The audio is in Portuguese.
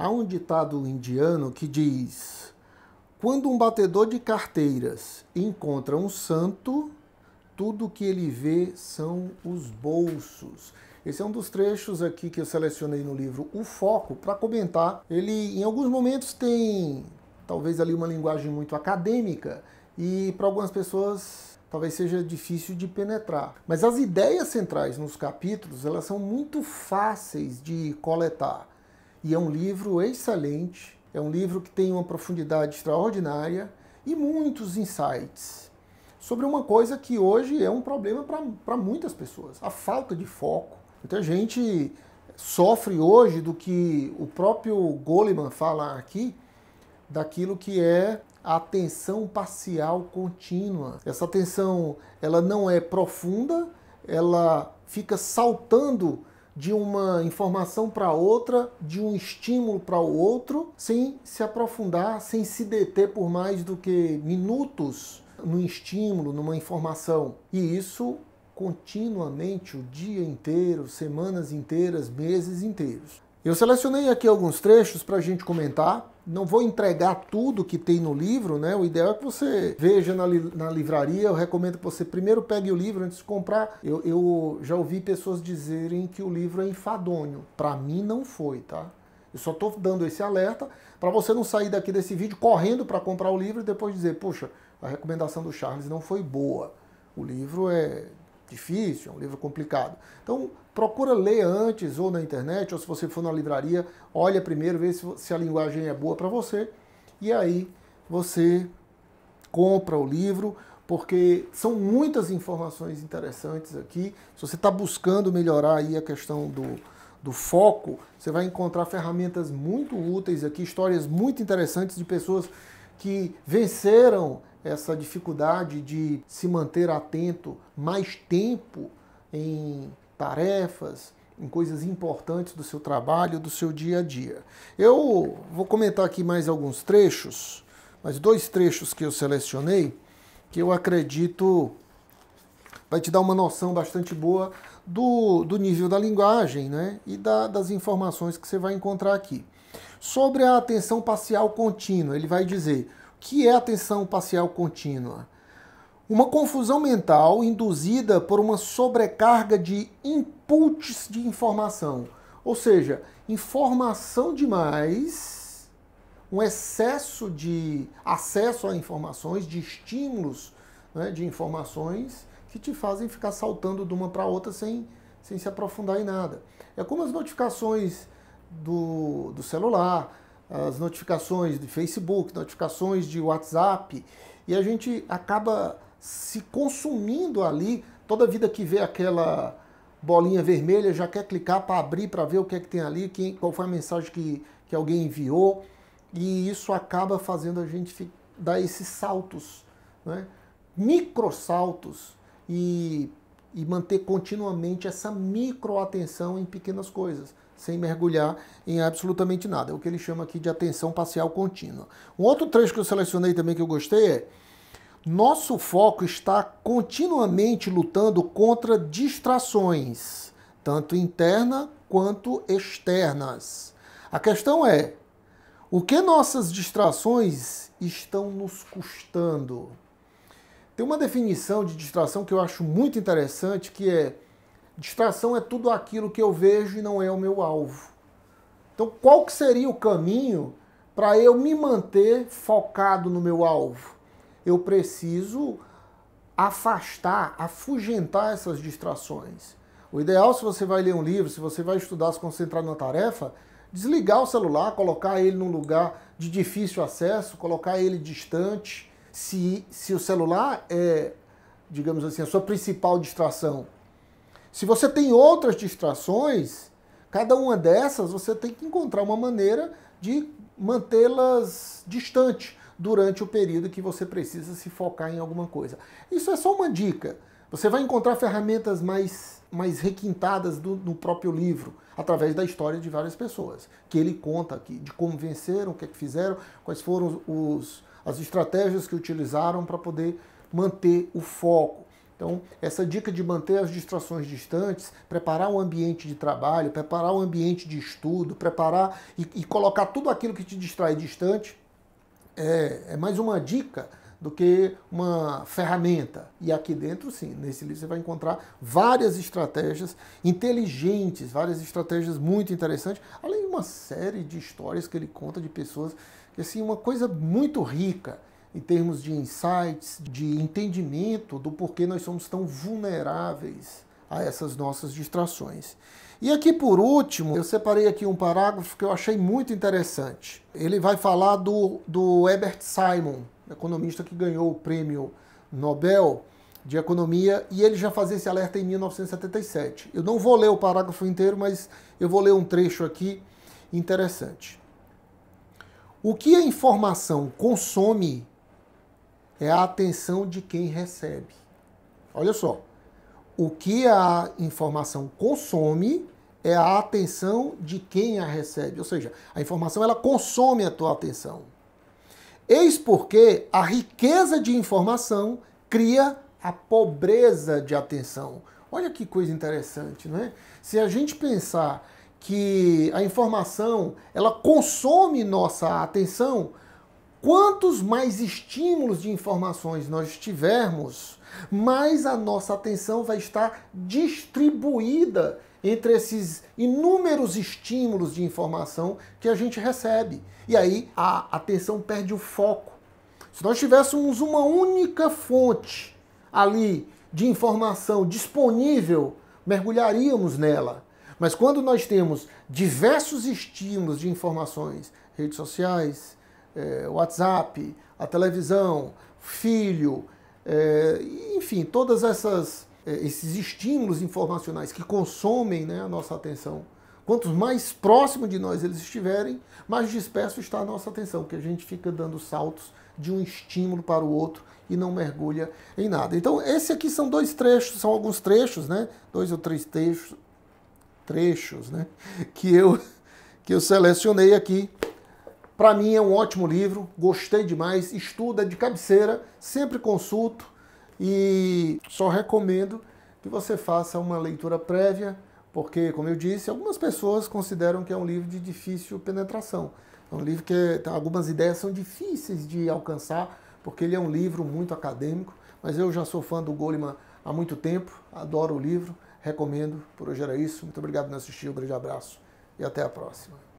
Há um ditado indiano que diz: Quando um batedor de carteiras encontra um santo, tudo que ele vê são os bolsos. Esse é um dos trechos aqui que eu selecionei no livro O Foco para comentar. Ele, em alguns momentos, tem talvez ali uma linguagem muito acadêmica e para algumas pessoas talvez seja difícil de penetrar. Mas as ideias centrais nos capítulos elas são muito fáceis de coletar. E é um livro excelente, é um livro que tem uma profundidade extraordinária e muitos insights sobre uma coisa que hoje é um problema para muitas pessoas: a falta de foco. Muita gente sofre hoje do que o próprio Goleman fala aqui, daquilo que é a atenção parcial contínua. Essa atenção, ela não é profunda, ela fica saltando de uma informação para outra, de um estímulo para o outro, sem se aprofundar, sem se deter por mais do que minutos no estímulo, numa informação. E isso continuamente, o dia inteiro, semanas inteiras, meses inteiros. Eu selecionei aqui alguns trechos para a gente comentar não vou entregar tudo que tem no livro, né? O ideal é que você veja na, li na livraria. Eu recomendo que você primeiro pegue o livro antes de comprar. Eu, eu já ouvi pessoas dizerem que o livro é enfadonho. Para mim não foi, tá? Eu só estou dando esse alerta para você não sair daqui desse vídeo correndo para comprar o livro e depois dizer, poxa, a recomendação do Charles não foi boa. O livro é difícil, é um livro complicado. Então, procura ler antes ou na internet, ou se você for na livraria, olha primeiro, vê se, se a linguagem é boa para você, e aí você compra o livro, porque são muitas informações interessantes aqui. Se você está buscando melhorar aí a questão do, do foco, você vai encontrar ferramentas muito úteis aqui, histórias muito interessantes de pessoas que venceram essa dificuldade de se manter atento mais tempo em tarefas, em coisas importantes do seu trabalho, do seu dia a dia. Eu vou comentar aqui mais alguns trechos, mas dois trechos que eu selecionei, que eu acredito vai te dar uma noção bastante boa do, do nível da linguagem né? e da, das informações que você vai encontrar aqui. Sobre a atenção parcial contínua, ele vai dizer: o que é atenção parcial contínua? Uma confusão mental induzida por uma sobrecarga de inputs de informação, ou seja, informação demais, um excesso de acesso a informações, de estímulos né, de informações que te fazem ficar saltando de uma para outra sem, sem se aprofundar em nada. É como as notificações do, do celular, as notificações de Facebook, notificações de WhatsApp, e a gente acaba se consumindo ali. Toda vida que vê aquela bolinha vermelha, já quer clicar para abrir, para ver o que é que tem ali, quem, qual foi a mensagem que, que alguém enviou. E isso acaba fazendo a gente dar esses saltos, né? microsaltos, e, e manter continuamente essa microatenção em pequenas coisas sem mergulhar em absolutamente nada. É o que ele chama aqui de atenção parcial contínua. Um outro trecho que eu selecionei também que eu gostei é: nosso foco está continuamente lutando contra distrações, tanto interna quanto externas. A questão é: o que nossas distrações estão nos custando? Tem uma definição de distração que eu acho muito interessante que é Distração é tudo aquilo que eu vejo e não é o meu alvo. Então, qual que seria o caminho para eu me manter focado no meu alvo? Eu preciso afastar, afugentar essas distrações. O ideal, se você vai ler um livro, se você vai estudar, se concentrar numa tarefa, desligar o celular, colocar ele num lugar de difícil acesso, colocar ele distante. Se, se o celular é, digamos assim, a sua principal distração, se você tem outras distrações, cada uma dessas você tem que encontrar uma maneira de mantê-las distante durante o período que você precisa se focar em alguma coisa. Isso é só uma dica. Você vai encontrar ferramentas mais, mais requintadas do, no próprio livro, através da história de várias pessoas, que ele conta aqui, de como venceram, o que, é que fizeram, quais foram os, as estratégias que utilizaram para poder manter o foco. Então, essa dica de manter as distrações distantes, preparar o ambiente de trabalho, preparar o ambiente de estudo, preparar e, e colocar tudo aquilo que te distrai distante, é, é mais uma dica do que uma ferramenta. E aqui dentro, sim, nesse livro você vai encontrar várias estratégias inteligentes, várias estratégias muito interessantes, além de uma série de histórias que ele conta de pessoas, assim, uma coisa muito rica em termos de insights, de entendimento do porquê nós somos tão vulneráveis a essas nossas distrações. E aqui por último, eu separei aqui um parágrafo que eu achei muito interessante. Ele vai falar do, do Herbert Simon, economista que ganhou o prêmio Nobel de Economia, e ele já fazia esse alerta em 1977. Eu não vou ler o parágrafo inteiro, mas eu vou ler um trecho aqui interessante. O que a informação consome é a atenção de quem recebe. Olha só, o que a informação consome é a atenção de quem a recebe, ou seja, a informação ela consome a tua atenção. Eis porque a riqueza de informação cria a pobreza de atenção. Olha que coisa interessante, não é? Se a gente pensar que a informação ela consome nossa atenção, Quantos mais estímulos de informações nós tivermos, mais a nossa atenção vai estar distribuída entre esses inúmeros estímulos de informação que a gente recebe. E aí a atenção perde o foco. Se nós tivéssemos uma única fonte ali de informação disponível, mergulharíamos nela. Mas quando nós temos diversos estímulos de informações, redes sociais, é, WhatsApp, a televisão, filho, é, enfim, todas essas é, esses estímulos informacionais que consomem né, a nossa atenção. Quanto mais próximo de nós eles estiverem, mais disperso está a nossa atenção, porque a gente fica dando saltos de um estímulo para o outro e não mergulha em nada. Então, esse aqui são dois trechos, são alguns trechos, né? Dois ou três trechos, trechos, né? Que eu, que eu selecionei aqui para mim é um ótimo livro, gostei demais, estuda de cabeceira, sempre consulto e só recomendo que você faça uma leitura prévia, porque, como eu disse, algumas pessoas consideram que é um livro de difícil penetração. É um livro que tá, algumas ideias são difíceis de alcançar, porque ele é um livro muito acadêmico, mas eu já sou fã do Goleman há muito tempo, adoro o livro, recomendo. Por hoje era isso, muito obrigado por assistir, um grande abraço e até a próxima.